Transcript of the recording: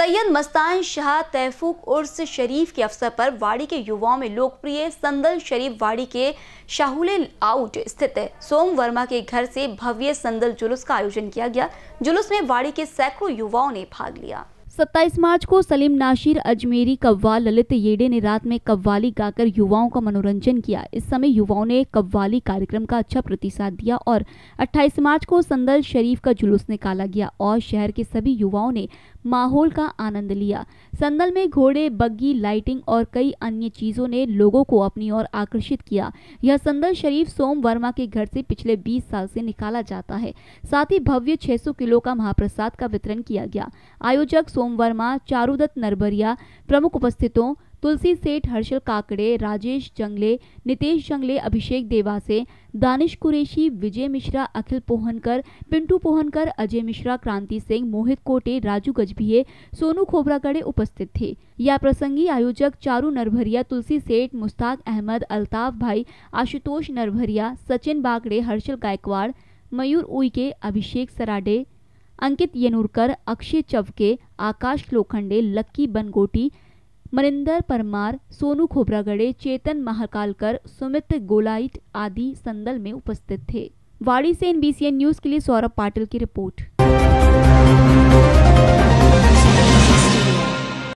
सैयद मस्तान शाह तैफुक उर्स शरीफ के अवसर पर वाड़ी के युवाओं में लोकप्रिय संदल शरीफ वाड़ी के शाहुल आउट स्थित सोम वर्मा के घर से भव्य संदल जुलूस का आयोजन किया गया जुलूस में वाड़ी के सैकड़ों युवाओं ने भाग लिया सत्ताईस मार्च को सलीम नाशिर अजमेरी कव्वाल ललित येडे ने रात में कव्वाली गाकर युवाओं का मनोरंजन किया इस समय युवाओं ने कव्वाली कार्यक्रम का अच्छा प्रतिसाद दिया और 28 मार्च को संदल शरीफ का जुलूस निकाला गया और शहर के सभी युवाओं ने माहौल का आनंद लिया संदल में घोड़े बग्गी लाइटिंग और कई अन्य चीज़ों ने लोगों को अपनी ओर आकर्षित किया यह संदल शरीफ सोम वर्मा के घर से पिछले 20 साल से निकाला जाता है साथ ही भव्य 600 किलो का महाप्रसाद का वितरण किया गया आयोजक सोम वर्मा चारूदत्त नरबरिया प्रमुख उपस्थितों तुलसी सेठ हर्षल काकड़े राजेश जंगले नितेश जंगले अभिषेक देवासे दानिश कुरेशी विजय मिश्रा अखिल पोहनकर पिंटू पोहनकर अजय मिश्रा क्रांति सिंह मोहित कोटे राजू गजभिये सोनू खोबरागड़े उपस्थित थे या प्रसंगी आयोजक चारू नरभरिया तुलसी सेठ मुस्ताक अहमद अल्ताफ भाई आशुतोष नरभरिया सचिन बागड़े हर्षल गायकवाड़ मयूर उइके अभिषेक सराडे अंकित येनुरकर अक्षय चवके आकाश लोखंडे लक्की बनगोटी मनिंदर परमार सोनू खोबरागड़े चेतन महाकालकर सुमित गोलाइट आदि संदल में उपस्थित थे वाड़ी से एनबीसीएन न्यूज़ के लिए सौरभ पाटिल की रिपोर्ट